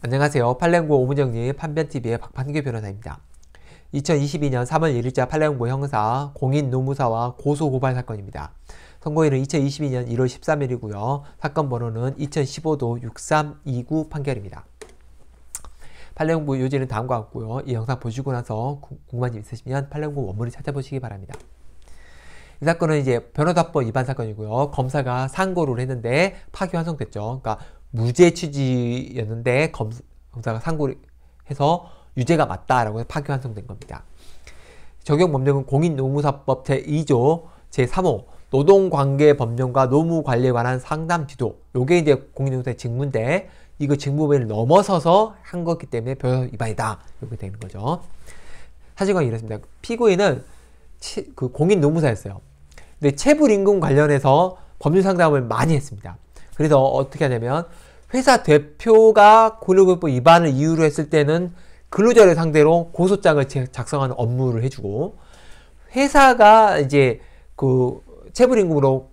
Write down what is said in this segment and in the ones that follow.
안녕하세요. 팔랭고 오문영리 판변TV의 박판규 변호사입니다. 2022년 3월 1일자 팔랭고 형사 공인노무사와 고소고발 사건입니다. 선고일은 2022년 1월 13일이고요. 사건 번호는 2015도 6329 판결입니다. 팔랭고 요지는 다음과 같고요. 이 영상 보시고 나서 궁금한 점 있으시면 팔랭고 원문을 찾아보시기 바랍니다. 이 사건은 이제 변호사법 위반 사건이고요. 검사가 상고를 했는데 파기환송됐죠. 그러니까 무죄 취지였는데 검, 사가 상고해서 를 유죄가 맞다라고 해서 파기환송된 겁니다. 적용법령은 공인노무사법 제2조 제3호 노동관계법령과 노무관리에 관한 상담지도 요게 이제 공인노무사의 직무인데 이거 직무배를 넘어서서 한 거기 때문에 병역 위반이다 이렇게 되는 거죠. 사실은 이렇습니다. 피고인은 치, 그 공인노무사였어요. 근데 체불임금 관련해서 법률 상담을 많이 했습니다. 그래서 어떻게 하냐면 회사 대표가 고용노동법 위반을 이유로 했을 때는 근로자를 상대로 고소장을 작성하는 업무를 해주고 회사가 이제 그 체불임금으로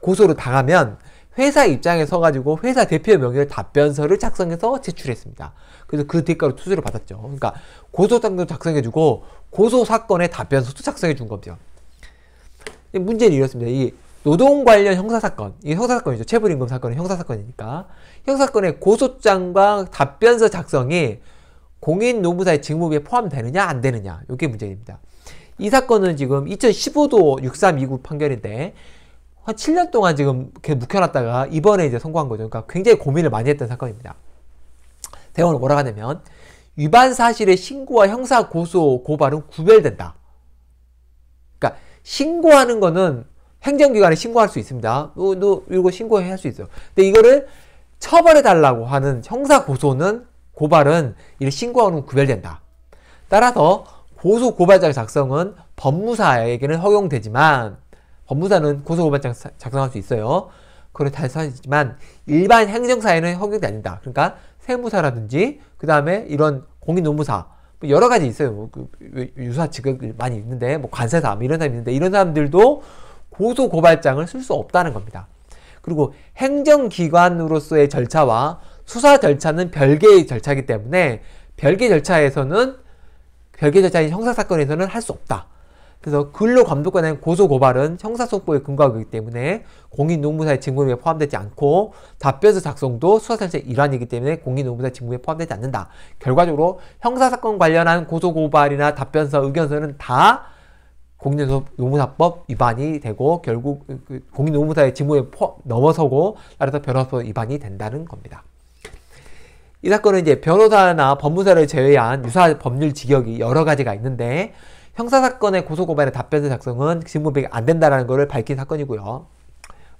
고소를 당하면 회사 입장에 서가지고 회사 대표의 명의로 답변서를 작성해서 제출했습니다. 그래서 그 대가로 투수를 받았죠. 그러니까 고소장도 작성해주고 고소 사건의 답변서도 작성해준 겁니다. 문제는 이렇습니다. 이 노동 관련 형사사건, 이게 형사사건이죠. 체불임금 사건은 형사사건이니까. 형사건의 사 고소장과 답변서 작성이 공인 노무사의 직무에 포함되느냐, 안 되느냐. 이게 문제입니다. 이 사건은 지금 2015도 6329 판결인데, 한 7년 동안 지금 이렇 묵혀놨다가 이번에 이제 선고한 거죠. 그러니까 굉장히 고민을 많이 했던 사건입니다. 대원은 뭐라고 하냐면, 위반 사실의 신고와 형사 고소, 고발은 구별된다. 그러니까, 신고하는 거는 행정기관에 신고할 수 있습니다. 너, 뭐, 너 뭐, 이거 신고할수 있어요. 근데 이거를 처벌해 달라고 하는 형사 고소는 고발은 이 신고하고는 구별된다. 따라서 고소 고발장 작성은 법무사에게는 허용되지만 법무사는 고소 고발장 작성할 수 있어요. 그걸 단서하지만 일반 행정사에는 허용이 아니다. 그러니까 세무사라든지 그 다음에 이런 공인노무사 뭐 여러 가지 있어요. 그, 유사 직업 많이 있는데 뭐 관세사 이런 사람 있는데 이런 사람들도 고소 고발장을 쓸 수 없다는 겁니다. 그리고 행정기관으로서의 절차와 수사 절차는 별개의 절차이기 때문에 별개 절차에서는 별개 절차인 형사사건에서는 할 수 없다. 그래서 근로감독관의 고소고발은 형사소법에 근거하기 때문에 공인노무사의 직무에 포함되지 않고 답변서 작성도 수사절차 일환이기 때문에 공인노무사의 직무에 포함되지 않는다. 결과적으로 형사사건 관련한 고소고발이나 답변서, 의견서는 다 공인노무사법 위반이 되고 결국 그, 그 공인노무사의 직무에 포, 넘어서고 따라서 변호사법 위반이 된다는 겁니다. 이 사건은 이제 변호사나 법무사를 제외한 유사 법률 직역이 여러 가지가 있는데 형사사건의 고소고발의 답변서 작성은 직무배이 안 된다라는 것을 밝힌 사건이고요.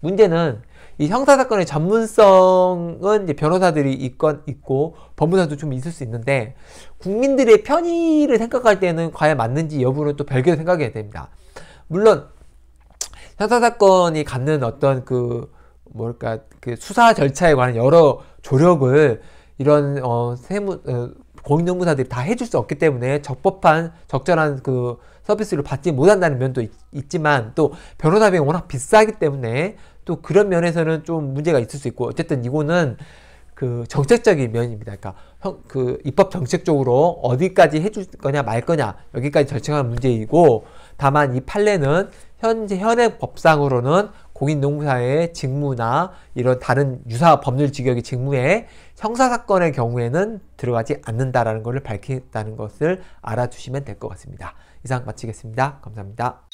문제는 이 형사사건의 전문성은 이제 변호사들이 있건 있고 법무사도 좀 있을 수 있는데 국민들의 편의를 생각할 때는 과연 맞는지 여부를또 별개로 생각해야 됩니다. 물론 형사사건이 갖는 어떤 그 뭘까 그 수사 절차에 관한 여러 조력을 이런 어 세무 어, 공인정무사들이다 해줄 수 없기 때문에 적법한 적절한 그 서비스를 받지 못한다는 면도 있, 있지만 또 변호사 비용이 워낙 비싸기 때문에 또 그런 면에서는 좀 문제가 있을 수 있고 어쨌든 이거는 그 정책적인 면입니다. 그러니까 형, 그 입법 정책적으로 어디까지 해줄 거냐 말 거냐 여기까지 절차한 문제이고 다만 이 판례는 현재 현행 법상으로는 공인농사의 직무나 이런 다른 유사 법률 직역의 직무에 형사사건의 경우에는 들어가지 않는다라는 것을 밝혔다는 것을 알아주시면 될 것 같습니다. 이상 마치겠습니다. 감사합니다.